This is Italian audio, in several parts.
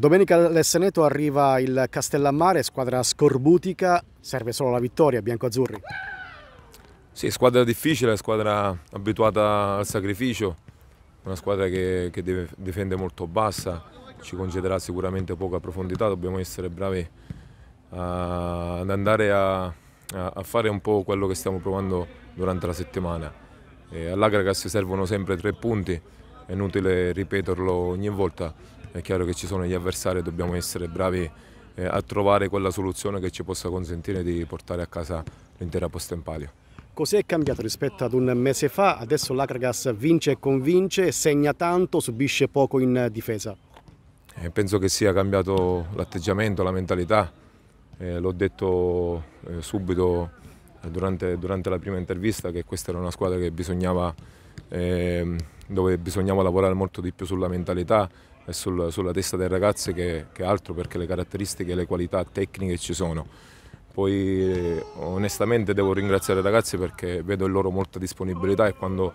Domenica al arriva il Castellammare, squadra scorbutica, serve solo la vittoria, bianco-azzurri. Sì, squadra difficile, squadra abituata al sacrificio, una squadra che, che deve, difende molto bassa, ci concederà sicuramente poca profondità, dobbiamo essere bravi a, ad andare a, a, fare un po' quello che stiamo provando durante la settimana. All'Agragas servono sempre tre punti, è inutile ripeterlo ogni volta, è chiaro che ci sono gli avversari e dobbiamo essere bravi eh, a trovare quella soluzione che ci possa consentire di portare a casa l'intera posta in palio. Cos'è cambiato rispetto ad un mese fa? Adesso l'Acragas vince e convince, segna tanto, subisce poco in difesa. Eh, penso che sia cambiato l'atteggiamento, la mentalità. Eh, L'ho detto eh, subito eh, durante, durante, la prima intervista che questa era una squadra bisognava, ehm, dove bisognava lavorare molto di più sulla mentalità è sul, sulla testa dei ragazzi che, che, altro perché le caratteristiche e le qualità tecniche ci sono. Poi onestamente devo ringraziare i ragazzi perché vedo in loro molta disponibilità e quando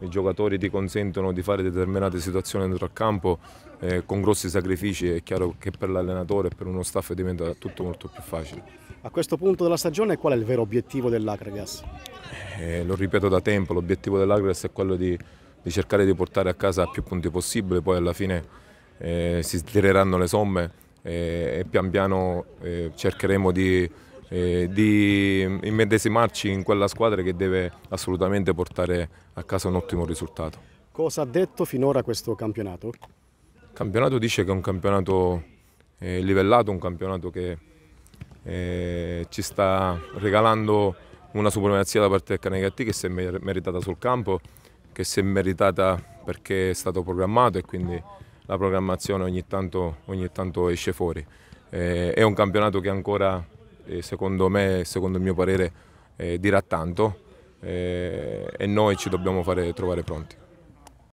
i giocatori ti consentono di fare determinate situazioni dentro al campo eh, con grossi sacrifici è chiaro che per l'allenatore e per uno staff diventa tutto molto più facile. A questo punto della stagione qual è il vero obiettivo dell'Acragas? Eh, lo ripeto da tempo, l'obiettivo dell'Acragas è quello di, di cercare di portare a casa più punti possibile, poi alla fine eh, si tireranno le somme eh, e pian piano eh, cercheremo di, eh, di, immedesimarci in quella squadra che deve assolutamente portare a casa un ottimo risultato. Cosa ha detto finora questo campionato? Il campionato dice che è un campionato eh, livellato, un campionato che ci sta regalando una supremazia da parte del Canegattì che si è meritata sul campo, che si è meritata perché è stato programmato e quindi la programmazione ogni tanto, ogni tanto esce fuori. Eh, è un campionato che ancora, eh, secondo me, secondo il mio parere, eh, dirà tanto eh, e noi ci dobbiamo fare trovare pronti.